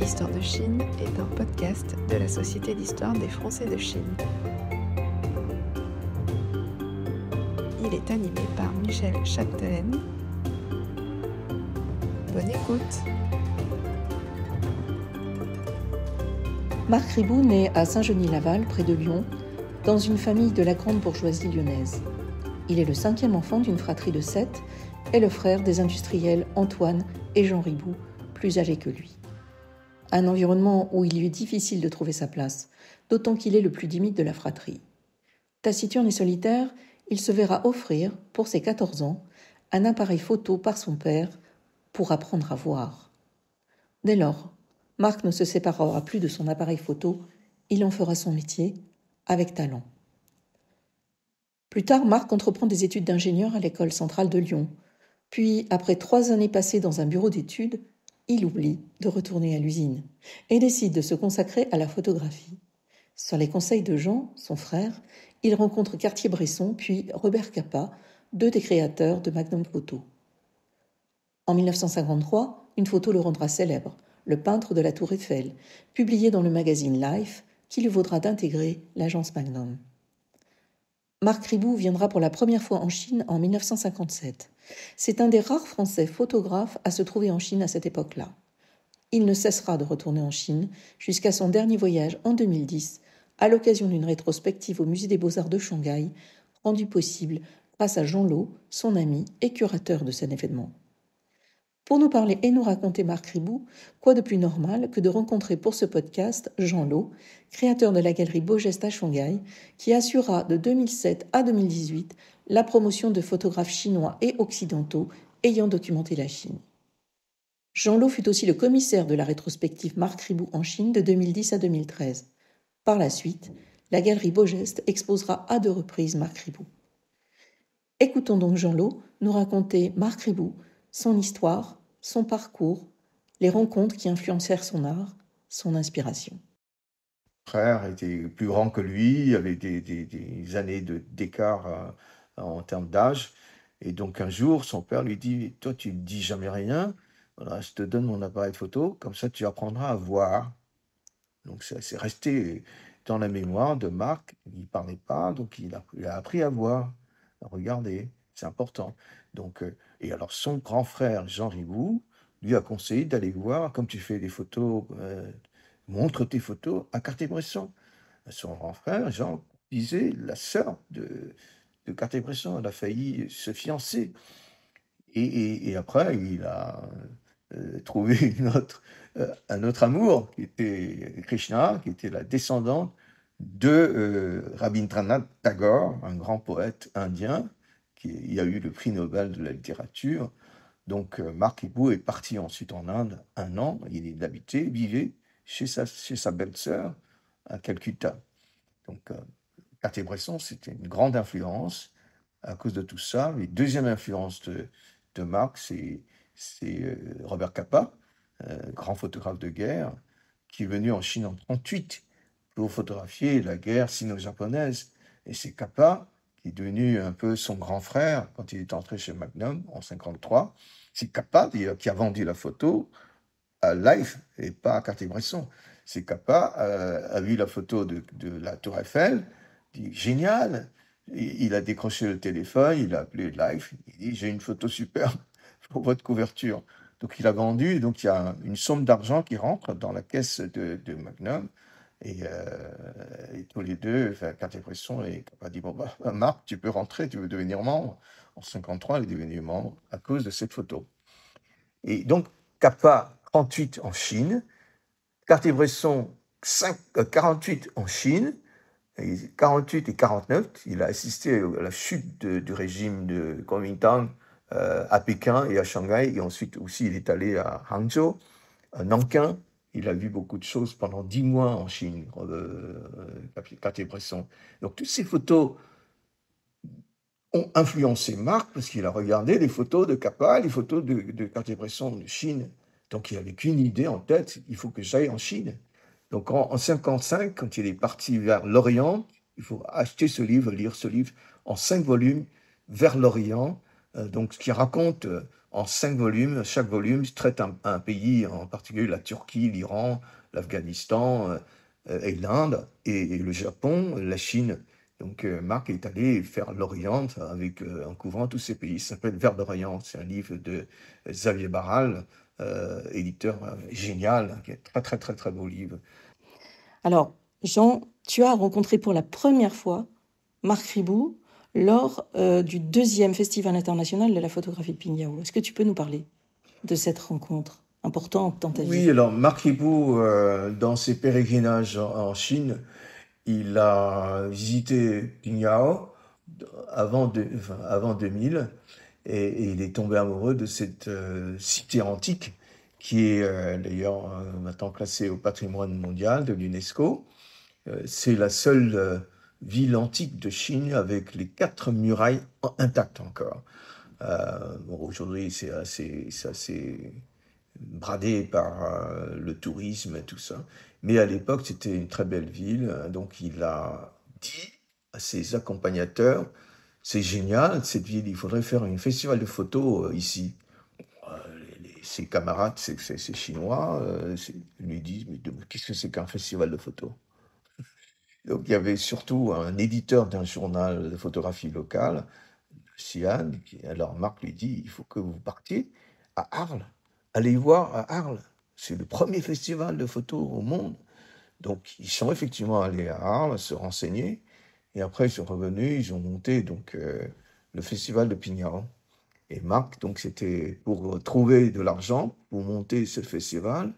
Histoire de Chine est un podcast de la Société d'histoire des Français de Chine. Il est animé par Michel Chapdelaine. Bonne écoute Marc Ribou naît à Saint-Genis-Laval, près de Lyon, dans une famille de la grande bourgeoisie lyonnaise. Il est le cinquième enfant d'une fratrie de sept est le frère des industriels Antoine et Jean Ribou, plus âgés que lui. Un environnement où il lui est difficile de trouver sa place, d'autant qu'il est le plus timide de la fratrie. Taciturne et solitaire, il se verra offrir, pour ses 14 ans, un appareil photo par son père pour apprendre à voir. Dès lors, Marc ne se séparera plus de son appareil photo, il en fera son métier, avec talent. Plus tard, Marc entreprend des études d'ingénieur à l'école centrale de Lyon, puis, après trois années passées dans un bureau d'études, il oublie de retourner à l'usine et décide de se consacrer à la photographie. Sur les conseils de Jean, son frère, il rencontre Cartier-Bresson puis Robert Capa, deux des créateurs de Magnum Photo. En 1953, une photo le rendra célèbre, le peintre de la Tour Eiffel, publié dans le magazine Life, qui lui vaudra d'intégrer l'agence Magnum. Marc Ribou viendra pour la première fois en Chine en 1957. C'est un des rares Français photographes à se trouver en Chine à cette époque-là. Il ne cessera de retourner en Chine jusqu'à son dernier voyage en 2010, à l'occasion d'une rétrospective au Musée des beaux-arts de Shanghai, rendue possible grâce à Jean Lot, son ami et curateur de cet événement. Pour nous parler et nous raconter Marc Ribou, quoi de plus normal que de rencontrer pour ce podcast Jean Lot, créateur de la galerie Beaugest à Shanghai, qui assurera de 2007 à 2018 la promotion de photographes chinois et occidentaux ayant documenté la Chine. Jean Lot fut aussi le commissaire de la rétrospective Marc Ribou en Chine de 2010 à 2013. Par la suite, la galerie Beaugest exposera à deux reprises Marc Ribou. Écoutons donc Jean Lot nous raconter Marc Ribou, son histoire, son parcours, les rencontres qui influencèrent son art, son inspiration. Frère était plus grand que lui, avait des, années d'écart euh, en termes d'âge. Et donc un jour, son père lui dit, toi tu ne dis jamais rien, je te donne mon appareil de photo, comme ça tu apprendras à voir. Donc c'est resté dans la mémoire de Marc, il ne parlait pas, donc il a, il a appris à voir, à regarder. C'est important. Donc, euh, et alors, son grand frère, Jean Ribou, lui a conseillé d'aller voir, comme tu fais des photos, euh, montre tes photos à Cartier-Bresson. Son grand frère, Jean, disait la sœur de, de Cartier-Bresson. Elle a failli se fiancer. Et, après, il a euh, trouvé une autre, un autre amour, qui était Krishna, qui était la descendante de Rabindranath Tagore, un grand poète indien, il y a eu le prix Nobel de la littérature. Donc euh, Marc Hibou est parti ensuite en Inde un an. Il est habitait, vivait chez sa, sa belle-sœur à Calcutta. Donc euh, Cartier-Bresson, c'était une grande influence à cause de tout ça. Les deuxième influence de, de c'est euh, Robert Capa, grand photographe de guerre, qui est venu en Chine en 1938 pour photographier la guerre sino-japonaise. Et c'est Capa est devenu un peu son grand frère quand il est entré chez Magnum en 53. C'est Capa qui a vendu la photo à Life et pas à Cartier-Bresson. C'est Capa euh, a vu la photo de, la Tour Eiffel, dit génial. Il, a décroché le téléphone, il a appelé Life, il dit j'ai une photo superbe pour votre couverture. Donc il a vendu, donc il y a une somme d'argent qui rentre dans la caisse de Magnum. Euh, et, tous les deux, Cartier Bresson et Capa, dit Bon, bah, bah, Marc, tu peux rentrer, tu veux devenir membre. En 1953, il est devenu membre à cause de cette photo. Et donc, Kappa, 38 en Chine, Cartier Bresson, 48 en Chine, 48 et 49, il a assisté à la chute du régime de Kuomintang euh, à Pékin et à Shanghai, et ensuite aussi il est allé à Hangzhou, à Nankin, il a vu beaucoup de choses pendant dix mois en Chine, cartier euh, euh, Donc toutes ces photos ont influencé Marc parce qu'il a regardé les photos de Capa, les photos de, de cartier de Chine. Donc il n'avait qu'une idée en tête, il faut que j'aille en Chine. Donc en 1955, quand il est parti vers l'Orient, il faut acheter ce livre, lire ce livre en cinq volumes vers l'Orient, euh, donc ce qui raconte en cinq volumes. Chaque volume traite un, pays, en particulier la Turquie, l'Iran, l'Afghanistan euh, et l'Inde, et, le Japon, la Chine. Donc euh, Marc est allé faire l'Orient avec, euh, en couvrant tous ces pays. Ça s'appelle Vers d'Orient. C'est un livre de Xavier Barral, éditeur génial, qui est très très très très beau livre. Alors Jean, tu as rencontré pour la première fois Marc Ribou lors euh, du deuxième Festival international de la photographie de Pingyao. Est-ce que tu peux nous parler de cette rencontre importante dans ta vie Oui, alors Marc Hibou, euh, dans ses pèlerinages en, Chine, il a visité Pingyao avant, 2000 et, il est tombé amoureux de cette euh, cité antique qui est d'ailleurs maintenant classée au patrimoine mondial de l'UNESCO. c'est la seule ville antique de Chine avec les quatre murailles intactes encore. Euh, aujourd'hui, c'est assez, c'est bradé par euh, le tourisme et tout ça. Mais à l'époque, c'était une très belle ville. Hein. Donc, il a dit à ses accompagnateurs, c'est génial, cette ville, il faudrait faire un festival de photos euh, ici. ses camarades, c'est chinois, lui disent, mais qu'est-ce que c'est qu'un festival de photos donc il y avait surtout un éditeur d'un journal de photographie locale, Sian, alors Marc lui dit il faut que vous partiez à Arles. Allez voir à Arles. C'est le premier festival de photos au monde. Donc ils sont effectivement allés à Arles se renseigner. Et après, ils sont revenus, ils ont monté donc euh, le festival de Pignan. Et Marc, donc c'était pour trouver de l'argent, pour monter ce festival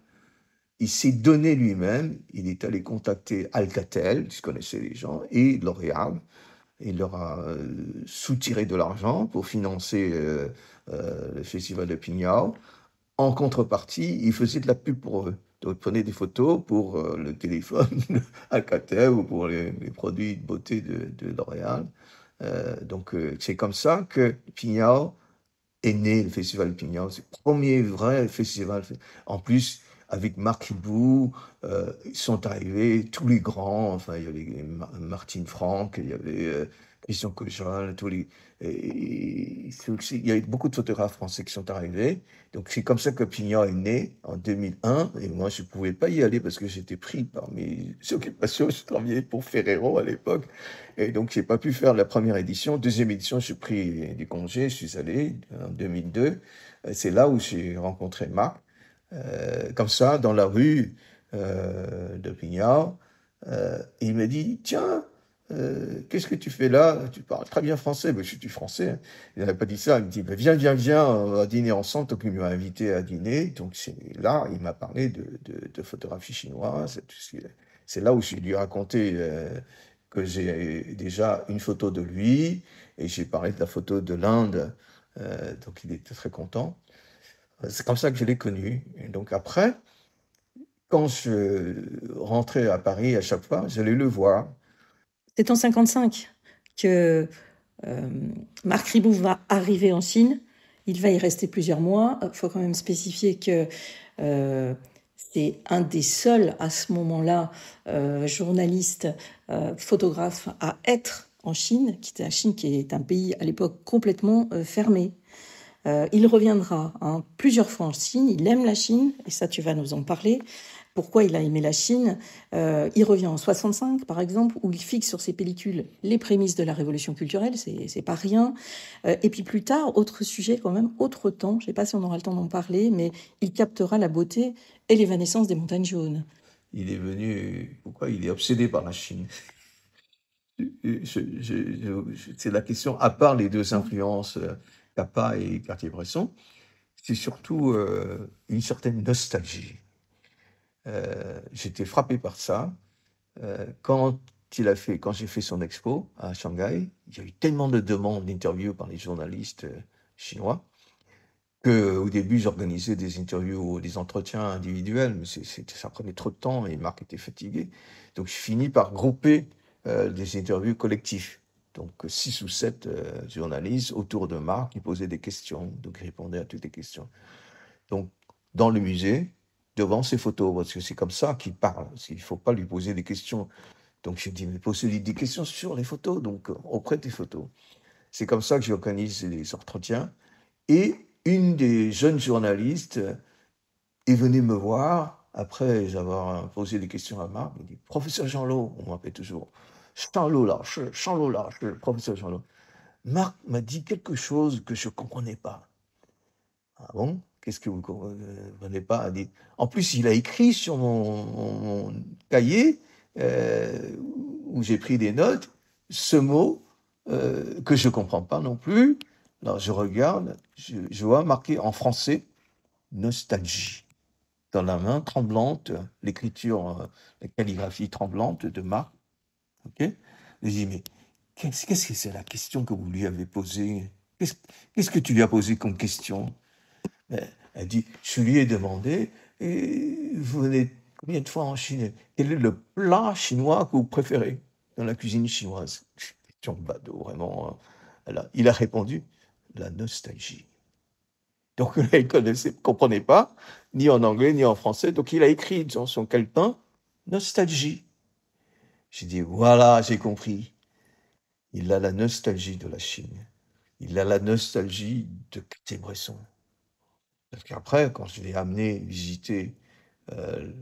il s'est donné lui-même, il est allé contacter Alcatel, qui connaissait les gens, et L'Oréal. Il leur a euh, soutiré de l'argent pour financer euh, euh, le festival de Pignao. En contrepartie, il faisait de la pub pour eux. Donc, prenait des photos pour le téléphone Alcatel ou pour les, produits de beauté de, de L'Oréal. donc, c'est comme ça que Pignao est né, le festival de C'est le premier vrai festival. En plus, avec Marc Hibou, euh, ils sont arrivés tous les grands, enfin, il y avait Martine Franck, il y avait euh, Christian Cojol, tous les. il y a eu beaucoup de photographes français qui sont arrivés. Donc, c'est comme ça que Pignan est né en 2001. Et moi, je ne pouvais pas y aller parce que j'étais pris par mes occupations. Je travaillais pour Ferrero à l'époque. Et donc, je n'ai pas pu faire la première édition. Deuxième édition, je suis pris du congé. Je suis allé en 2002. C'est là où j'ai rencontré Marc. Euh, comme ça dans la rue euh, de Pignard. Euh, il me dit, tiens, euh, qu'est-ce que tu fais là Tu parles très bien français. Mais je suis français. Hein. Il n'avait pas dit ça. Il me dit, viens, viens, viens, on va dîner ensemble. Donc il m'a invité à dîner. Donc c'est là, il m'a parlé de, de, de, photographie chinoise. C'est là où je lui ai raconté que j'ai déjà une photo de lui et j'ai parlé de la photo de l'Inde. donc il était très content. C'est comme ça que je l'ai connu. Et donc après, quand je rentrais à Paris à chaque fois, j'allais le voir. C'est en 55 que euh, Marc Ribou va arriver en Chine. Il va y rester plusieurs mois. Il faut quand même spécifier que euh, c'est un des seuls à ce moment-là euh, journaliste, euh, photographe à être en Chine, qui était la Chine qui est un pays à l'époque complètement fermé. Euh, il reviendra hein. plusieurs fois en Chine, il aime la Chine, et ça tu vas nous en parler. Pourquoi il a aimé la Chine euh, Il revient en 65, par exemple, où il fixe sur ses pellicules les prémices de la révolution culturelle, c'est pas rien. Euh, et puis plus tard, autre sujet quand même, autre temps, je sais pas si on aura le temps d'en parler, mais il captera la beauté et l'évanescence des montagnes jaunes. Il est venu, pourquoi Il est obsédé par la Chine. c'est la question, à part les deux influences Capa et Cartier-Bresson, c'est surtout euh, une certaine nostalgie. Euh, j'étais frappé par ça. Euh, quand il a fait, quand j'ai fait son expo à Shanghai, il y a eu tellement de demandes d'interviews par les journalistes chinois que au début j'organisais des interviews, ou des entretiens individuels, mais ça prenait trop de temps et Marc était fatigué. Donc je finis par grouper des interviews collectives donc euh, six ou sept euh, journalistes autour de Marc qui posaient des questions, donc qui répondaient à toutes les questions. Donc, dans le musée, devant ces photos, parce que c'est comme ça qu'il parle, il ne faut pas lui poser des questions. Donc, je dis, mais posez-lui des questions sur les photos, donc euh, auprès des photos. C'est comme ça que j'organise les entretiens. Et une des jeunes journalistes est venue me voir après avoir posé des questions à Marc. Il dit Professeur Jean-Lot, on m'appelle toujours charles là, le professeur Jean Marc m'a dit quelque chose que je ne comprenais pas. Ah bon Qu'est-ce que vous ne comprenez pas En plus, il a écrit sur mon, cahier, euh, où j'ai pris des notes, ce mot euh, que je ne comprends pas non plus. Alors je regarde, je vois marqué en français nostalgie. Dans la main tremblante, l'écriture, euh, la calligraphie tremblante de Marc, OK, Je dit, mais qu'est-ce que c'est la question que vous lui avez posée Qu'est-ce que tu lui as posé comme question ben, Elle dit, je lui ai demandé, vous venez combien de fois en Chine Quel est le plat chinois que vous préférez dans la cuisine chinoise Question badaud, vraiment. Hein. il a répondu, la nostalgie. Donc, il ne comprenait pas, ni en anglais, ni en français. Donc, il a écrit dans son calepin, nostalgie. J'ai dit, voilà, j'ai compris. Il a la nostalgie de la Chine. Il a la nostalgie de Bresson Parce qu'après, quand je l'ai amené visiter, euh,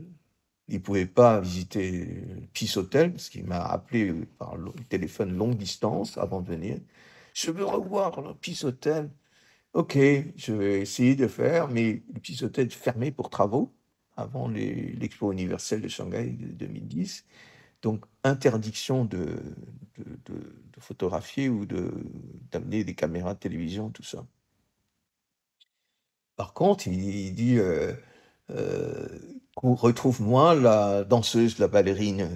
il ne pouvait pas visiter le Peace Hotel, parce qu'il m'a appelé par le téléphone longue distance avant de venir. Je veux revoir le Peace Hotel. Ok, je vais essayer de faire, mais le Peace Hotel fermé pour travaux avant l'expo universelle de Shanghai de 2010. Donc, interdiction de, de, photographier ou d'amener des caméras de télévision, tout ça. Par contre, il, dit euh, euh, retrouve-moi la danseuse, la ballerine.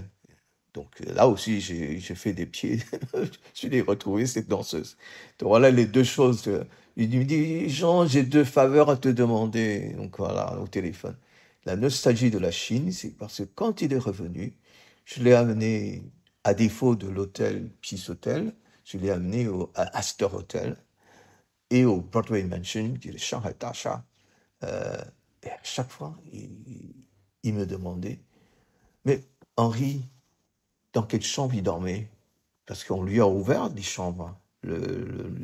Donc là aussi, j'ai fait des pieds. je l'ai retrouvée, cette danseuse. Donc voilà les deux choses. Il me dit Jean, j'ai deux faveurs à te demander. Donc voilà, au téléphone. La nostalgie de la Chine, c'est parce que quand il est revenu, je l'ai amené, à défaut de l'hôtel Peace Hotel, je l'ai amené au à Astor Hotel et au Broadway Mansion, qui est le Shanghai Tasha. Euh, et à chaque fois, il, me demandait, mais Henri, dans quelle chambre il dormait Parce qu'on lui a ouvert des chambres. Hein,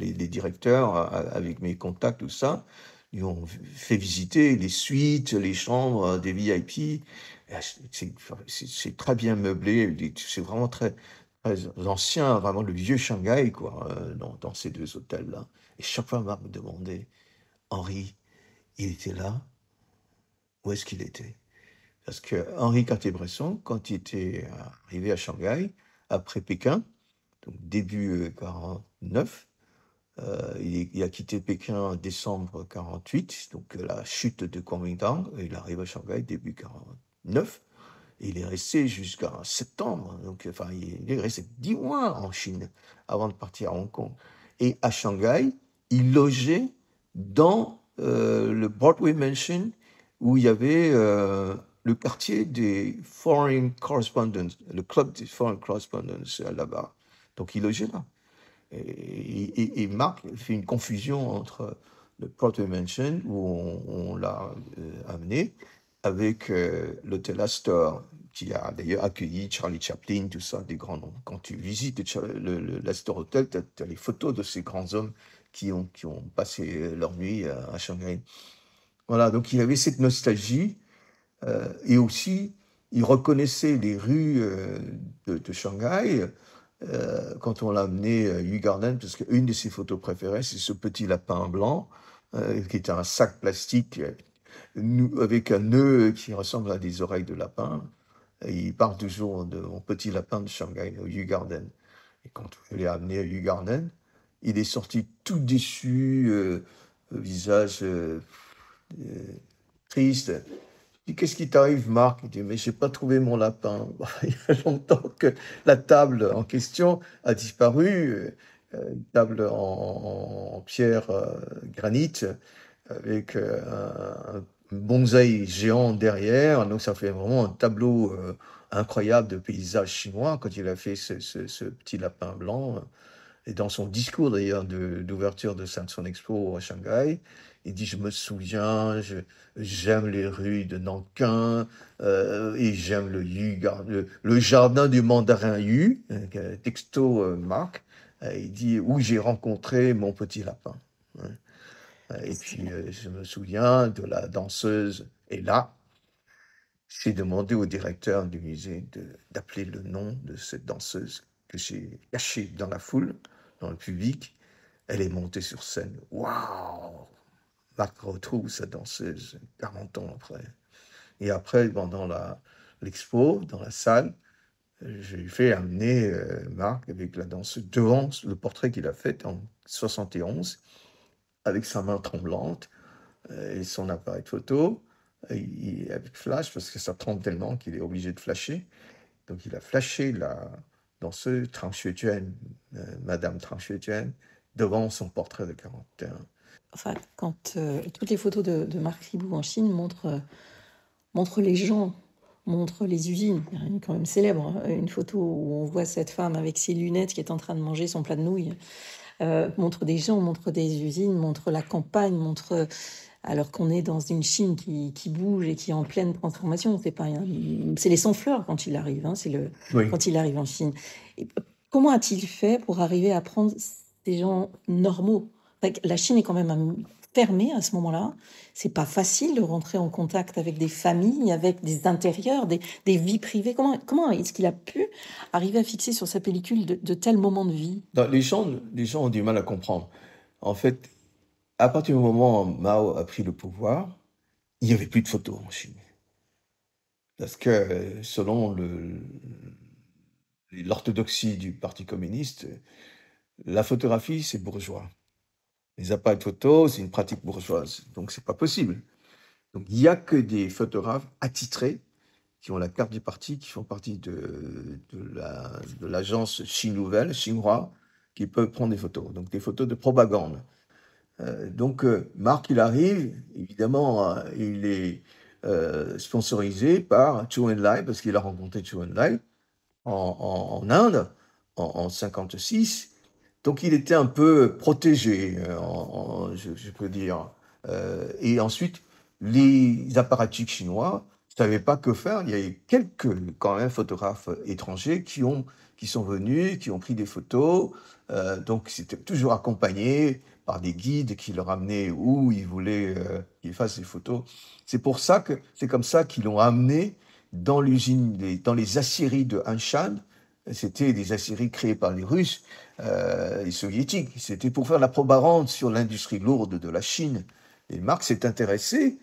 les, les, directeurs, euh, avec mes contacts, tout ça, ils ont fait visiter les suites, les chambres euh, des VIP. C'est très bien meublé, c'est vraiment très, ancien, vraiment le vieux Shanghai, quoi, euh, dans, ces deux hôtels-là. Et chaque fois, Marc me demandait, Henri, il était là Où est-ce qu'il était Parce que Henri Cartier-Bresson, quand il était arrivé à Shanghai, après Pékin, donc début 49, euh, euh, il, a quitté Pékin en décembre 48, donc euh, la chute de Kuomintang. Il arrive à Shanghai début 49. Il est resté jusqu'en septembre, donc enfin il est resté dix mois en Chine avant de partir à Hong Kong. Et à Shanghai, il logeait dans euh, le Broadway Mansion où il y avait le quartier des Foreign Correspondents, le club des Foreign Correspondents là-bas. Donc il logeait là. Et, Marc fait une confusion entre le Proto Mansion, où on, l'a euh, amené, avec euh, l'hôtel Astor, qui a d'ailleurs accueilli Charlie Chaplin, tout ça, des grands noms. Quand tu visites l'Astor Hotel, tu as, les photos de ces grands hommes qui ont, qui ont passé leur nuit à, Shanghai. Voilà, donc il avait cette nostalgie, euh, et aussi, il reconnaissait les rues de Shanghai, euh, quand on l'a amené à euh, Hugh Garden, parce qu'une de ses photos préférées, c'est ce petit lapin blanc, euh, qui est un sac plastique avec un nœud qui ressemble à des oreilles de lapin. il parle toujours de mon petit lapin de Shanghai, au Hugh Garden. Et quand on l'a amené à Hugh Garden, il est sorti tout déçu, visage triste. Qu'est-ce qui t'arrive, Marc Il dit Mais j'ai pas trouvé mon lapin. Il y a longtemps que la table en question a disparu, euh, une table en, pierre euh, granite granit avec euh, un, bonsaï géant derrière. Donc, ça fait vraiment un tableau incroyable de paysage chinois quand il a fait ce petit lapin blanc. Et dans son discours d'ailleurs d'ouverture de, son Expo à Shanghai, il dit Je me souviens, j'aime les rues de Nankin euh, et j'aime le, le, jardin du mandarin Yu, hein, texto euh, marque. Euh, il dit Où j'ai rencontré mon petit lapin. Hein. Et puis je me souviens de la danseuse et là, J'ai demandé au directeur du musée d'appeler le nom de cette danseuse que j'ai cachée dans la foule dans le public, elle est montée sur scène. Waouh Marc retrouve sa danseuse 40 ans après. Et après, pendant l'expo, dans la salle, j'ai fait amener euh, Marc avec la danseuse devant le portrait qu'il a fait en 71, avec sa main tremblante euh, et son appareil photo, avec flash, parce que ça tremble tellement qu'il est obligé de flasher. Donc il a flashé la, dans ce Tang Xuejuan, euh, Madame Tang Xuejuan, devant son portrait de 41. Enfin, quand euh, toutes les photos de, Marc Ribou en Chine euh, montrent, les gens, montrent les usines, Il y a quand même célèbre, hein. une photo où on voit cette femme avec ses lunettes qui est en train de manger son plat de nouilles, montre des gens, montre des usines, montre la campagne, montre alors qu'on est dans une Chine qui, bouge et qui est en pleine transformation. C'est pas C'est les sans-fleurs quand il arrive, hein, c'est le quand il arrive en Chine. comment a-t-il fait pour arriver à prendre des gens normaux La Chine est quand même fermée à ce moment-là. C'est pas facile de rentrer en contact avec des familles, avec des intérieurs, des, vies privées. Comment, comment est-ce qu'il a pu arriver à fixer sur sa pellicule de, tels moments de vie les, gens, les gens ont du mal à comprendre. En fait, à partir du moment où Mao a pris le pouvoir, il n'y avait plus de photos en Chine. Parce que selon l'orthodoxie du Parti communiste, la photographie, c'est bourgeois. Les appareils photos, c'est une pratique bourgeoise. Donc, c'est pas possible. Donc, il n'y a que des photographes attitrés qui ont la carte du parti, qui font partie de, de l'agence la, Chine Nouvelle, chinois, qui peuvent prendre des photos. Donc, des photos de propagande. Euh, donc euh, Marc, il arrive, évidemment, euh, il est sponsorisé par Chu Enlai, parce qu'il a rencontré Chu Enlai en, Inde en, 1956. Donc il était un peu protégé, je, peux dire. et ensuite, les apparatchiks chinois ne savaient pas que faire. Il y avait quelques quand même photographes étrangers qui ont qui sont venus, qui ont pris des photos. Euh, donc, c'était toujours accompagné par des guides qui leur amenaient où ils voulaient euh, qu'ils fassent des photos. C'est pour ça que c'est comme ça qu'ils l'ont amené dans l'usine, dans les aciéries de Anshan. C'était des aciéries créées par les Russes euh, et soviétiques. C'était pour faire la probarante sur l'industrie lourde de la Chine. Et Marx s'est intéressé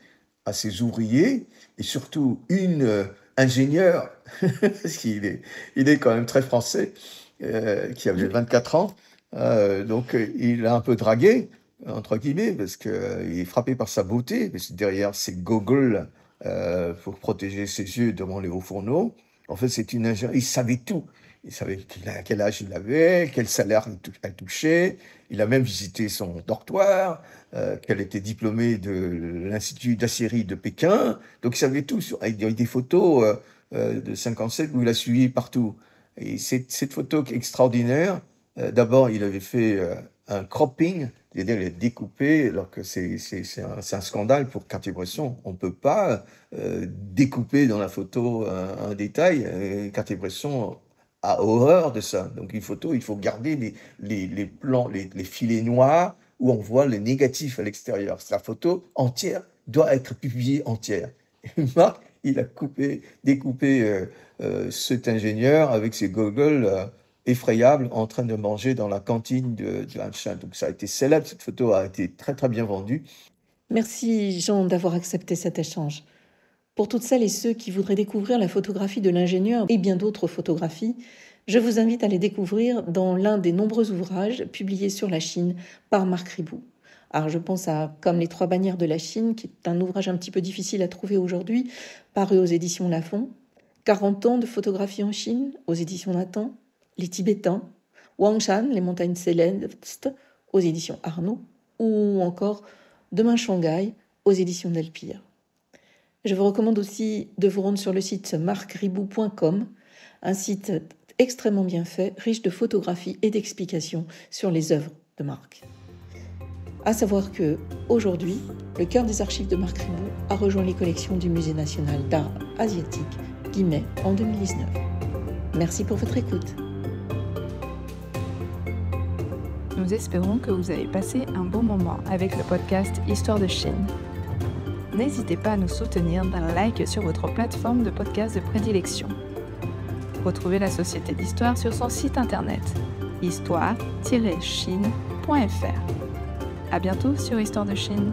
à ces ouvriers et surtout une ingénieur, parce qu'il est, il est quand même très français, euh, qui avait 24 ans. Euh, donc euh, il a un peu dragué, entre guillemets, parce qu'il euh, est frappé par sa beauté, parce que derrière ses goggles euh, pour protéger ses yeux devant les hauts fourneaux. En fait, c'est une ingénieur, Il savait tout. Il savait à quel âge il avait, quel salaire il touchait. Il a même visité son dortoir, euh, qu'elle était diplômée de l'Institut d'Assyrie de Pékin. Donc il savait tout. il y a des photos euh, euh, de 57 où il a suivi partout. Et cette, cette photo extraordinaire, d'abord il avait fait un cropping, c'est-à-dire il a découpé, alors que c'est un, scandale pour Cartier-Bresson. On ne peut pas découper dans la photo un, un détail. Cartier-Bresson horreur de ça. Donc une photo, il faut garder les, plans, les, filets noirs où on voit le négatif à l'extérieur. Sa photo entière doit être publiée entière. Marc, il a coupé, découpé euh, euh, cet ingénieur avec ses goggles euh, effrayables en train de manger dans la cantine de, de Donc ça a été célèbre, cette photo a été très très bien vendue. Merci Jean d'avoir accepté cet échange. Pour toutes celles et ceux qui voudraient découvrir la photographie de l'ingénieur et bien d'autres photographies, je vous invite à les découvrir dans l'un des nombreux ouvrages publiés sur la Chine par Marc Ribou. Alors je pense à Comme les trois bannières de la Chine, qui est un ouvrage un petit peu difficile à trouver aujourd'hui, paru aux éditions Lafon, 40 ans de photographie en Chine, aux éditions Nathan, Les Tibétains, Wangshan, Les montagnes célestes, aux éditions Arnaud, ou encore Demain Shanghai, aux éditions Delpire. Je vous recommande aussi de vous rendre sur le site marcribou.com, un site extrêmement bien fait, riche de photographies et d'explications sur les œuvres de Marc. À savoir que aujourd'hui, le cœur des archives de Marc Ribou a rejoint les collections du Musée national d'art asiatique guillemets, en 2019. Merci pour votre écoute. Nous espérons que vous avez passé un bon moment avec le podcast Histoire de Chine n'hésitez pas à nous soutenir d'un like sur votre plateforme de podcast de prédilection. Retrouvez la Société d'Histoire sur son site internet histoire-chine.fr. A bientôt sur Histoire de Chine.